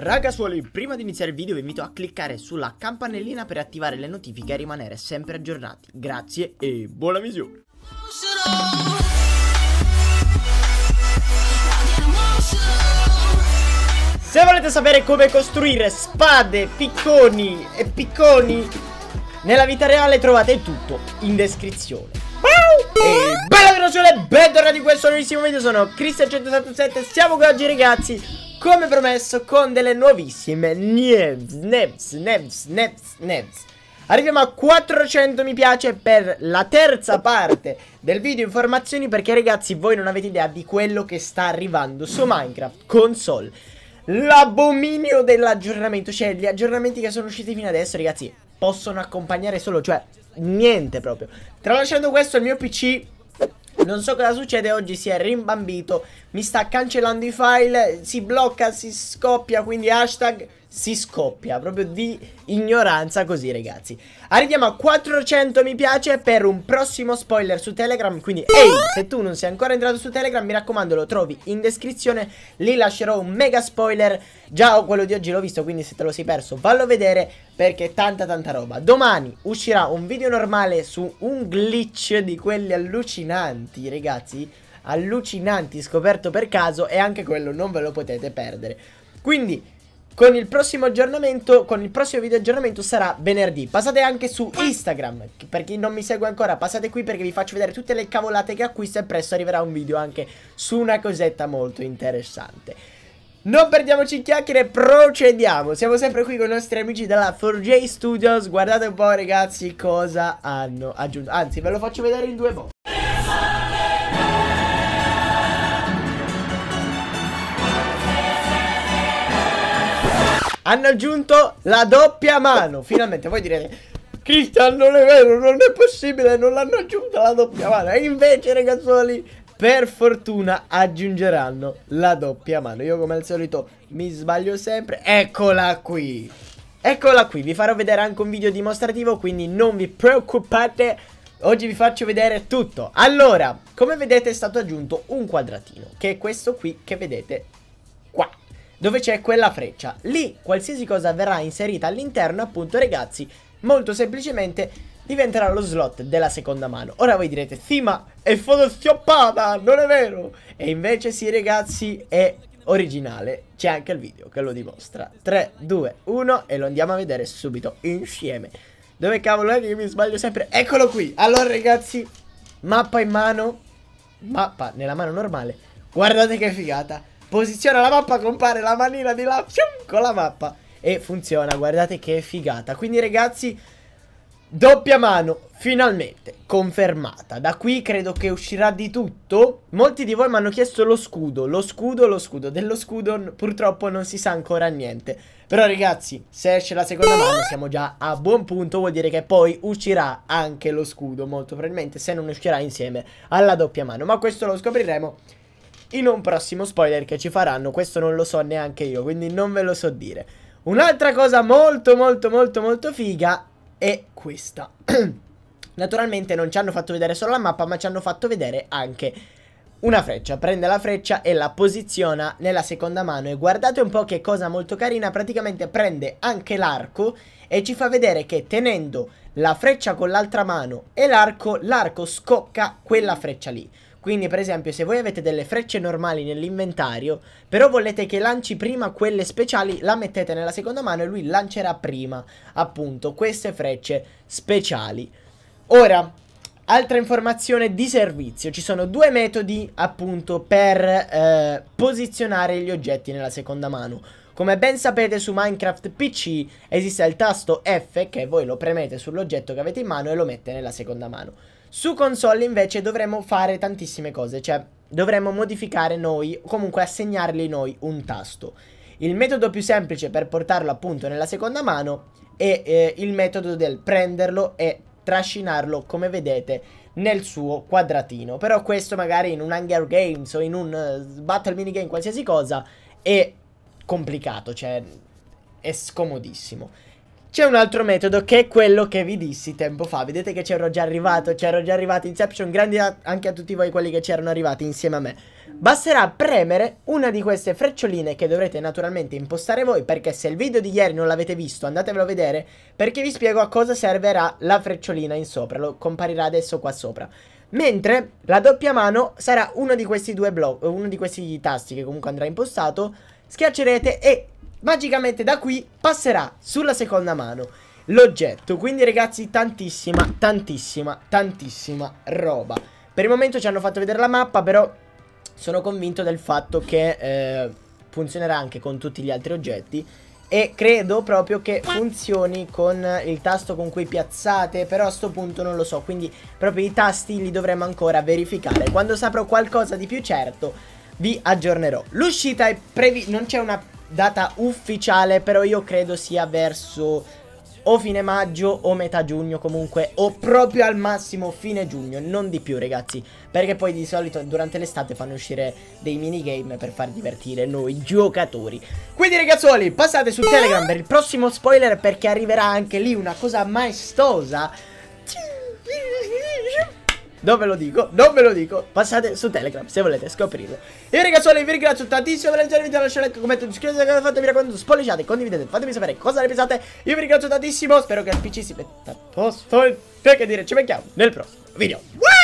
Ragazzuoli, prima di iniziare il video vi invito a cliccare sulla campanellina per attivare le notifiche e rimanere sempre aggiornati. Grazie e buona visione! Se volete sapere come costruire spade, picconi e picconi nella vita reale trovate tutto in descrizione. E bella grazione, bentornati in questo nuovissimo video, sono Cristian177, siamo qui oggi ragazzi come promesso con delle nuovissime news, news, news, news, news. Arriviamo a 400 mi piace per la terza parte del video informazioni perché ragazzi voi non avete idea di quello che sta arrivando su Minecraft console. L'abominio dell'aggiornamento, cioè gli aggiornamenti che sono usciti fino adesso ragazzi possono accompagnare solo, cioè niente proprio. Tralasciando questo il mio PC non so cosa succede, oggi si è rimbambito, mi sta cancellando i file, si blocca, si scoppia, quindi hashtag si scoppia proprio di ignoranza così ragazzi Arriviamo a 400 mi piace per un prossimo spoiler su Telegram Quindi ehi se tu non sei ancora entrato su Telegram mi raccomando lo trovi in descrizione Lì lascerò un mega spoiler Già quello di oggi l'ho visto quindi se te lo sei perso vallo a vedere perché è tanta tanta roba Domani uscirà un video normale su un glitch di quelli allucinanti ragazzi Allucinanti scoperto per caso e anche quello non ve lo potete perdere Quindi con il prossimo aggiornamento, con il prossimo video aggiornamento sarà venerdì. Passate anche su Instagram, per chi non mi segue ancora passate qui perché vi faccio vedere tutte le cavolate che acquisto e presto arriverà un video anche su una cosetta molto interessante. Non perdiamoci in chiacchiere, procediamo. Siamo sempre qui con i nostri amici della 4J Studios. Guardate un po', ragazzi, cosa hanno aggiunto. Anzi, ve lo faccio vedere in due modi. hanno aggiunto la doppia mano. Finalmente, voi direte... Cristian, non è vero, non è possibile, non l'hanno aggiunta la doppia mano. E invece, ragazzuoli per fortuna aggiungeranno la doppia mano. Io come al solito mi sbaglio sempre. Eccola qui. Eccola qui, vi farò vedere anche un video dimostrativo, quindi non vi preoccupate, oggi vi faccio vedere tutto. Allora, come vedete è stato aggiunto un quadratino, che è questo qui che vedete dove c'è quella freccia. Lì qualsiasi cosa verrà inserita all'interno, appunto ragazzi, molto semplicemente diventerà lo slot della seconda mano. Ora voi direte, sì ma è photoshoppata, non è vero? E invece sì ragazzi, è originale, c'è anche il video che lo dimostra. 3, 2, 1 e lo andiamo a vedere subito insieme. Dove cavolo è che mi sbaglio sempre? Eccolo qui! Allora ragazzi, mappa in mano, mappa nella mano normale. Guardate che figata! Posiziona la mappa, compare la manina di là fium, con la mappa e funziona, guardate che figata. Quindi ragazzi, doppia mano, finalmente confermata. Da qui credo che uscirà di tutto. Molti di voi mi hanno chiesto lo scudo, lo scudo, lo scudo. Dello scudo purtroppo non si sa ancora niente. Però ragazzi, se esce la seconda mano siamo già a buon punto, vuol dire che poi uscirà anche lo scudo, molto probabilmente, se non uscirà insieme alla doppia mano. Ma questo lo scopriremo in un prossimo spoiler che ci faranno. Questo non lo so neanche io, quindi non ve lo so dire. Un'altra cosa molto molto molto molto figa è questa. Naturalmente non ci hanno fatto vedere solo la mappa, ma ci hanno fatto vedere anche una freccia, prende la freccia e la posiziona nella seconda mano e guardate un po' che cosa molto carina, praticamente prende anche l'arco e ci fa vedere che tenendo la freccia con l'altra mano e l'arco, l'arco scocca quella freccia lì. Quindi per esempio se voi avete delle frecce normali nell'inventario, però volete che lanci prima quelle speciali, la mettete nella seconda mano e lui lancerà prima appunto queste frecce speciali. Ora, Altra informazione di servizio, ci sono due metodi appunto per eh, posizionare gli oggetti nella seconda mano. Come ben sapete su Minecraft PC esiste il tasto F che voi lo premete sull'oggetto che avete in mano e lo mette nella seconda mano. Su console invece dovremmo fare tantissime cose, cioè dovremmo modificare noi, comunque assegnargli noi un tasto. Il metodo più semplice per portarlo appunto nella seconda mano è eh, il metodo del prenderlo e trascinarlo come vedete nel suo quadratino però questo magari in un Hunger Games o in un uh, Battle Minigame qualsiasi cosa è complicato cioè è scomodissimo c'è un altro metodo che è quello che vi dissi tempo fa Vedete che c'ero già arrivato, c'ero già arrivato Inception Grandi a, anche a tutti voi quelli che c'erano arrivati insieme a me Basterà premere una di queste freccioline che dovrete naturalmente impostare voi Perché se il video di ieri non l'avete visto andatevelo a vedere Perché vi spiego a cosa servirà la frecciolina in sopra Lo comparirà adesso qua sopra Mentre la doppia mano sarà uno di questi due blocchi Uno di questi tasti che comunque andrà impostato Schiaccerete e magicamente da qui passerà sulla seconda mano l'oggetto. Quindi ragazzi tantissima, tantissima, tantissima roba. Per il momento ci hanno fatto vedere la mappa però sono convinto del fatto che eh, funzionerà anche con tutti gli altri oggetti. E credo proprio che funzioni con il tasto con cui piazzate Però a sto punto non lo so Quindi proprio i tasti li dovremmo ancora verificare Quando saprò qualcosa di più certo vi aggiornerò L'uscita è previ... non c'è una data ufficiale, però io credo sia verso o fine maggio o metà giugno comunque o proprio al massimo fine giugno, non di più ragazzi, perché poi di solito durante l'estate fanno uscire dei minigame per far divertire noi giocatori. Quindi ragazzuoli, passate su Telegram per il prossimo spoiler perché arriverà anche lì una cosa maestosa non ve lo dico, non ve lo dico. Passate su Telegram se volete scoprirlo. Io ragazzuoli vi ringrazio tantissimo per leggere il video, lasciate like, commento, iscrivetevi al canale, mi raccomando, spolliciate, condividete, fatemi sapere cosa ne pensate. Io vi ringrazio tantissimo, spero che il PC si metta a posto. Perché dire, ci becchiamo nel prossimo video. Woo!